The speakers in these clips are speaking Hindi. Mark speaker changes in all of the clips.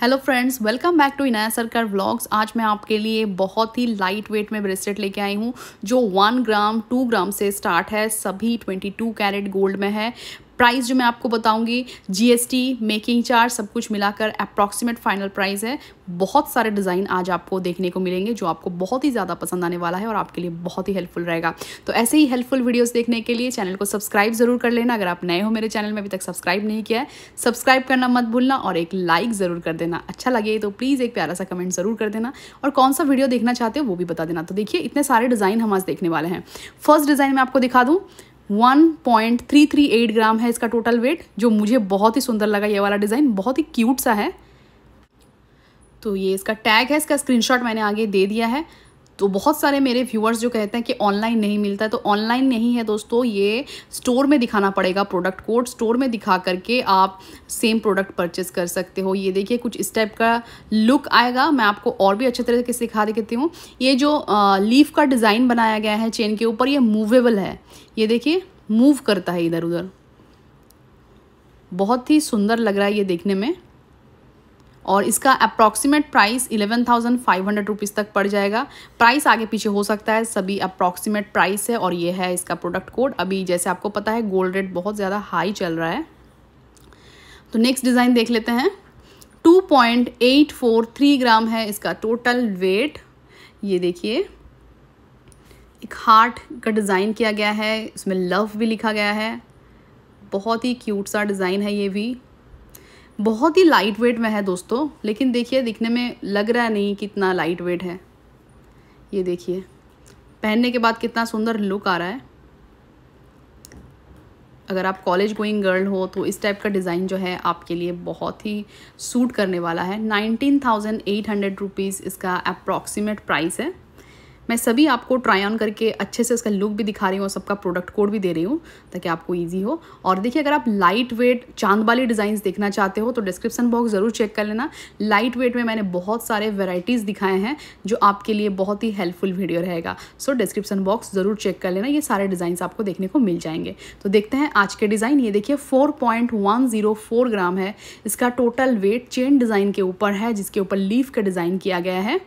Speaker 1: hello friends welcome back to Inaya Sarkar vlogs आज मैं आपके लिए बहुत ही लाइट वेट में ब्रेसलेट लेके आई हूँ जो वन ग्राम टू ग्राम से स्टार्ट है सभी ट्वेंटी टू कैरेट गोल्ड में है प्राइस जो मैं आपको बताऊंगी जीएसटी मेकिंग चार्ज सब कुछ मिलाकर अप्रॉक्सीमेट फाइनल प्राइस है बहुत सारे डिज़ाइन आज आपको देखने को मिलेंगे जो आपको बहुत ही ज़्यादा पसंद आने वाला है और आपके लिए बहुत ही हेल्पफुल रहेगा तो ऐसे ही हेल्पफुल वीडियोस देखने के लिए चैनल को सब्सक्राइब ज़रूर कर लेना अगर आप नए हो मेरे चैनल में अभी तक सब्सक्राइब नहीं किया है सब्सक्राइब करना मत भूलना और एक लाइक ज़रूर कर देना अच्छा लगे तो प्लीज़ एक प्यारा सा कमेंट ज़रूर कर देना और कौन सा वीडियो देखना चाहते हो वो भी बता देना तो देखिए इतने सारे डिज़ाइन हम आज देखने वाले हैं फर्स्ट डिज़ाइन मैं आपको दिखा दूँ 1.338 ग्राम है इसका टोटल वेट जो मुझे बहुत ही सुंदर लगा ये वाला डिज़ाइन बहुत ही क्यूट सा है तो ये इसका टैग है इसका स्क्रीनशॉट मैंने आगे दे दिया है तो बहुत सारे मेरे व्यूअर्स जो कहते हैं कि ऑनलाइन नहीं मिलता है तो ऑनलाइन नहीं है दोस्तों ये स्टोर में दिखाना पड़ेगा प्रोडक्ट कोड स्टोर में दिखा करके आप सेम प्रोडक्ट परचेज कर सकते हो ये देखिए कुछ इस टाइप का लुक आएगा मैं आपको और भी अच्छे तरीके से दिखा देती हूँ ये जो लीफ का डिज़ाइन बनाया गया है चेन के ऊपर ये मूवेबल है ये देखिए मूव करता है इधर उधर बहुत ही सुंदर लग रहा है ये देखने में और इसका approximate price eleven thousand five hundred rupees तक पड़ जाएगा प्राइस आगे पीछे हो सकता है सभी अप्रॉक्सीमेट प्राइस है और ये है इसका प्रोडक्ट कोड अभी जैसे आपको पता है गोल्ड रेट बहुत ज़्यादा हाई चल रहा है तो नेक्स्ट डिज़ाइन देख लेते हैं 2.843 ग्राम है इसका टोटल वेट ये देखिए एक हार्ट का डिज़ाइन किया गया है इसमें लव भी लिखा गया है बहुत ही क्यूट सा डिज़ाइन है ये भी बहुत ही लाइट वेट में है दोस्तों लेकिन देखिए दिखने में लग रहा नहीं कितना लाइट वेट है ये देखिए पहनने के बाद कितना सुंदर लुक आ रहा है अगर आप कॉलेज गोइंग गर्ल हो तो इस टाइप का डिज़ाइन जो है आपके लिए बहुत ही सूट करने वाला है nineteen thousand eight hundred rupees इसका अप्रॉक्सीमेट प्राइस है मैं सभी आपको ट्राई ऑन करके अच्छे से उसका लुक भी दिखा रही हूँ और सबका प्रोडक्ट कोड भी दे रही हूँ ताकि आपको ईजी हो और देखिए अगर आप लाइट वेट चांद वाली डिजाइन देखना चाहते हो तो डिस्क्रिप्सन बॉक्स ज़रूर चेक कर लेना लाइट वेट में मैंने बहुत सारे वेराइटीज़ दिखाए हैं जो आपके लिए बहुत ही हेल्पफुल वीडियो रहेगा सो डिस्क्रिप्सन बॉक्स ज़रूर चेक कर लेना ये सारे डिज़ाइन आपको देखने को मिल जाएंगे तो देखते हैं आज के डिज़ाइन ये देखिए फोर ग्राम है इसका टोटल वेट चेन डिज़ाइन के ऊपर है जिसके ऊपर लीफ का डिज़ाइन किया गया है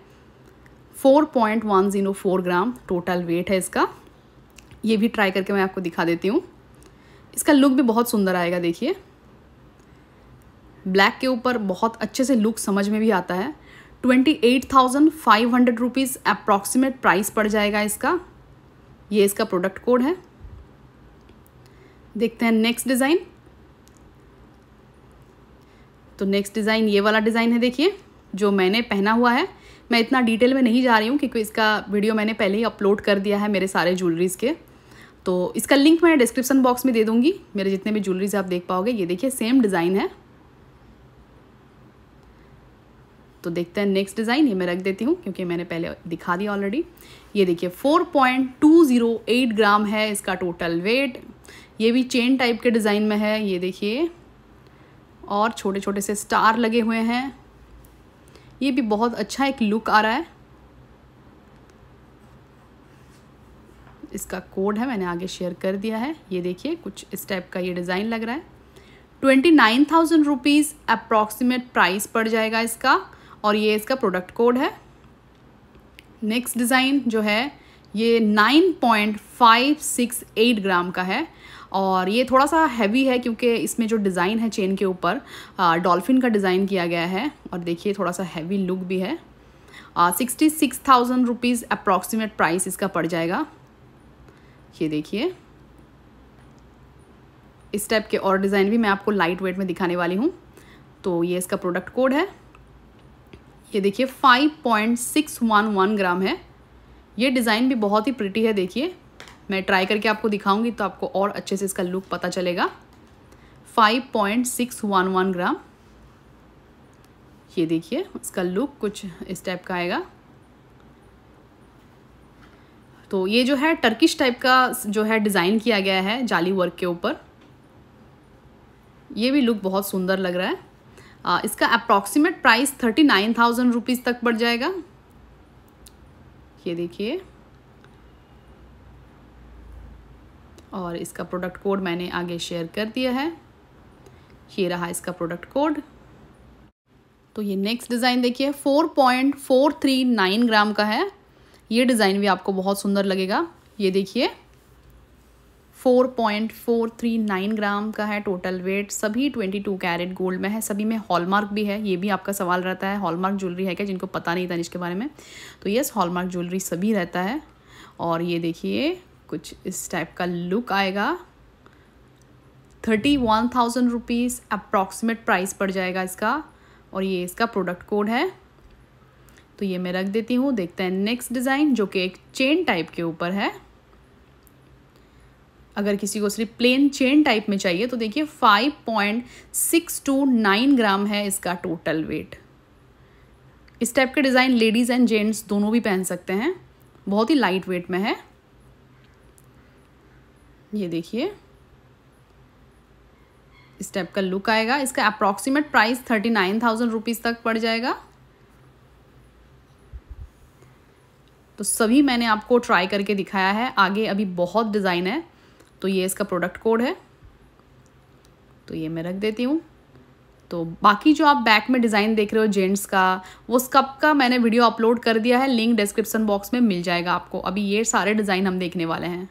Speaker 1: 4.104 ग्राम टोटल वेट है इसका ये भी ट्राई करके मैं आपको दिखा देती हूँ इसका लुक भी बहुत सुंदर आएगा देखिए ब्लैक के ऊपर बहुत अच्छे से लुक समझ में भी आता है twenty eight thousand five hundred rupees approximate price पड़ जाएगा इसका ये इसका प्रोडक्ट कोड है देखते हैं नेक्स्ट डिज़ाइन तो नेक्स्ट डिज़ाइन ये वाला डिज़ाइन है देखिए जो मैंने पहना हुआ है मैं इतना डिटेल में नहीं जा रही हूँ क्योंकि इसका वीडियो मैंने पहले ही अपलोड कर दिया है मेरे सारे ज्वेलरीज़ के तो इसका लिंक मैं डिस्क्रिप्शन बॉक्स में दे दूँगी मेरे जितने भी ज्वेलरीज आप देख पाओगे ये देखिए सेम डिज़ाइन है तो देखते हैं नेक्स्ट डिज़ाइन ये मैं रख देती हूँ क्योंकि मैंने पहले दिखा दिया ऑलरेडी ये देखिए 4.208 ग्राम है इसका टोटल वेट ये भी चेन टाइप के डिज़ाइन में है ये देखिए और छोटे छोटे से स्टार लगे हुए हैं ये भी बहुत अच्छा एक लुक आ रहा है इसका कोड है मैंने आगे शेयर कर दिया है ये देखिए कुछ इस टाइप का ये डिज़ाइन लग रहा है twenty nine thousand rupees approximate price पड़ जाएगा इसका और ये इसका प्रोडक्ट कोड है नेक्स्ट डिज़ाइन जो है ये nine point five six eight gram का है और ये थोड़ा सा हैवी है क्योंकि इसमें जो डिज़ाइन है चेन के ऊपर डॉल्फिन का डिज़ाइन किया गया है और देखिए थोड़ा सा हैवी लुक भी है sixty six thousand rupees approximate price इसका पड़ जाएगा ये देखिए इस टाइप के और डिज़ाइन भी मैं आपको लाइट वेट में दिखाने वाली हूँ तो ये इसका प्रोडक्ट कोड है ये देखिए 5.611 ग्राम है ये डिज़ाइन भी बहुत ही प्रिटी है देखिए मैं ट्राई करके आपको दिखाऊंगी तो आपको और अच्छे से इसका लुक पता चलेगा 5.611 ग्राम ये देखिए इसका लुक कुछ इस टाइप का आएगा तो ये जो है टर्किश टाइप का जो है डिज़ाइन किया गया है जाली वर्क के ऊपर ये भी लुक बहुत सुंदर लग रहा है आ, इसका approximate price thirty nine thousand rupees तक पड़ जाएगा ये देखिए और इसका प्रोडक्ट कोड मैंने आगे शेयर कर दिया है ये रहा इसका प्रोडक्ट कोड तो ये नेक्स्ट डिज़ाइन देखिए 4.439 ग्राम का है ये डिज़ाइन भी आपको बहुत सुंदर लगेगा ये देखिए 4.439 ग्राम का है टोटल वेट सभी 22 कैरेट गोल्ड में है सभी में हॉलमार्क भी है ये भी आपका सवाल रहता है हॉलमार्क ज्वेलरी है क्या जिनको पता नहीं था इसके बारे में तो यस हॉलमार्क ज्वेलरी सभी रहता है और ये देखिए कुछ इस टाइप का लुक आएगा thirty one thousand rupees approximate price पड़ जाएगा इसका और ये इसका प्रोडक्ट कोड है तो ये मैं रख देती हूँ देखते हैं नेक्स्ट डिज़ाइन जो कि एक चेन टाइप के ऊपर है अगर किसी को सिर्फ प्लेन चेन टाइप में चाहिए तो देखिए five point six two nine gram है इसका टोटल वेट इस टाइप के डिज़ाइन लेडीज़ एंड जेंट्स दोनों भी पहन सकते हैं बहुत ही लाइट वेट में है ये देखिए इस टाइप का लुक आएगा इसका approximate price thirty nine thousand rupees तक पड़ जाएगा तो सभी मैंने आपको ट्राई करके दिखाया है आगे अभी बहुत डिज़ाइन है तो ये इसका प्रोडक्ट कोड है तो ये मैं रख देती हूँ तो बाकी जो आप बैक में डिज़ाइन देख रहे हो जेंट्स का वो स्कप का मैंने वीडियो अपलोड कर दिया है लिंक डिस्क्रिप्सन बॉक्स में मिल जाएगा आपको अभी ये सारे डिज़ाइन हम देखने वाले हैं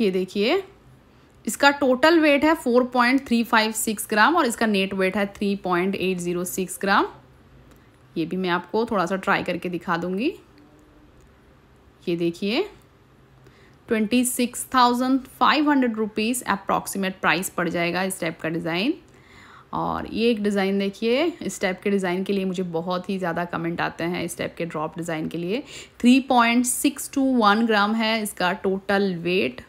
Speaker 1: ये देखिए इसका टोटल वेट है 4.356 ग्राम और इसका नेट वेट है 3.806 ग्राम ये भी मैं आपको थोड़ा सा ट्राई करके दिखा दूंगी ये देखिए twenty six thousand five hundred rupees approximate price पड़ जाएगा इस टाइप का डिज़ाइन और ये एक डिज़ाइन देखिए इस टाइप के डिज़ाइन के लिए मुझे बहुत ही ज़्यादा कमेंट आते हैं इस टाइप के ड्रॉप डिज़ाइन के लिए three point six two one gram है इसका टोटल वेट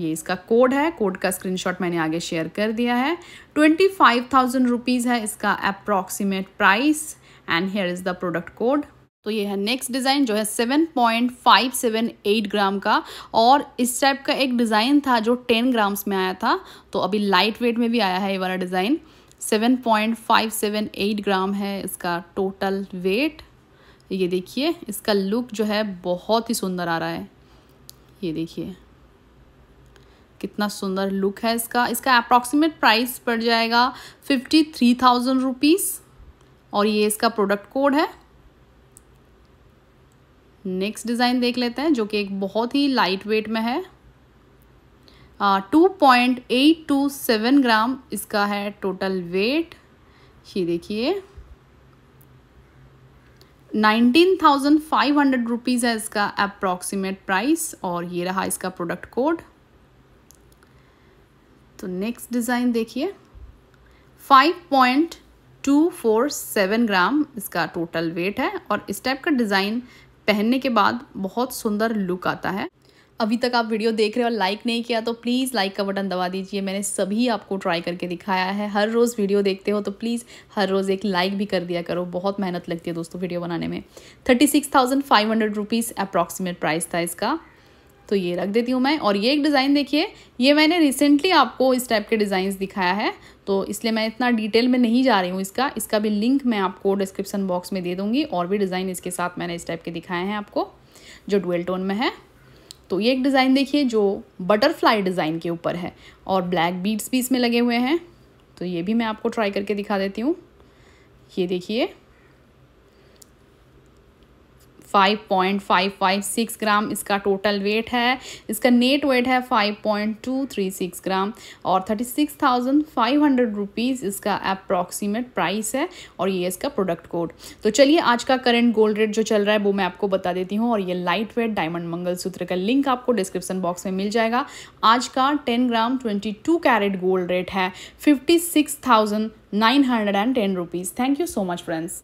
Speaker 1: ये इसका कोड है कोड का स्क्रीनशॉट मैंने आगे शेयर कर दिया है ट्वेंटी फाइव थाउजेंड रुपीज़ है इसका approximate price and here is the product code तो ये है नेक्स्ट डिज़ाइन जो है seven seven point five eight gram का और इस टाइप का एक डिज़ाइन था जो टेन ग्राम्स में आया था तो अभी लाइट वेट में भी आया है ये वाला design seven seven point five eight gram है इसका टोटल वेट ये देखिए इसका लुक जो है बहुत ही सुंदर आ रहा है ये देखिए कितना सुंदर लुक है इसका इसका अप्रॉक्सीमेट प्राइस पड़ जाएगा फिफ्टी थ्री थाउजेंड रुपीज़ और ये इसका प्रोडक्ट कोड है नेक्स्ट डिज़ाइन देख लेते हैं जो कि एक बहुत ही लाइट वेट में है two point eight two seven gram इसका है टोटल वेट ये देखिए nineteen thousand five hundred rupees है इसका अप्रॉक्सीमेट प्राइस और ये रहा इसका प्रोडक्ट कोड तो नेक्स्ट डिज़ाइन देखिए 5.247 ग्राम इसका टोटल वेट है और इस टाइप का डिज़ाइन पहनने के बाद बहुत सुंदर लुक आता है अभी तक आप वीडियो देख रहे हो लाइक नहीं किया तो प्लीज़ लाइक का बटन दबा दीजिए मैंने सभी आपको ट्राई करके दिखाया है हर रोज़ वीडियो देखते हो तो प्लीज़ हर रोज़ एक लाइक भी कर दिया करो बहुत मेहनत लगती है दोस्तों वीडियो बनाने में thirty six thousand five hundred rupees approximate price था इसका तो ये रख देती हूँ मैं और ये एक डिज़ाइन देखिए ये मैंने रिसेंटली आपको इस टाइप के डिज़ाइंस दिखाया है तो इसलिए मैं इतना डिटेल में नहीं जा रही हूँ इसका इसका भी लिंक मैं आपको डिस्क्रिप्सन बॉक्स में दे दूँगी और भी डिज़ाइन इसके साथ मैंने इस टाइप के दिखाए हैं आपको जो डुअल टोन में है तो ये एक डिज़ाइन देखिए जो बटरफ्लाई डिज़ाइन के ऊपर है और ब्लैक बीड्स भी इसमें लगे हुए हैं तो ये भी मैं आपको ट्राई करके दिखा देती हूँ ये देखिए 5.556 ग्राम इसका टोटल वेट है इसका नेट वेट है 5.236 ग्राम और 36,500 रुपीस इसका अप्रॉक्सीमेट प्राइस है और ये इसका प्रोडक्ट कोड तो चलिए आज का करंट गोल्ड रेट जो चल रहा है वो मैं आपको बता देती हूँ और ये लाइट वेट डायमंड मंगलसूत्र का लिंक आपको डिस्क्रिप्शन बॉक्स में मिल जाएगा आज का ten gram twenty two carat gold rate है fifty six thousand nine hundred and ten rupees thank you so much friends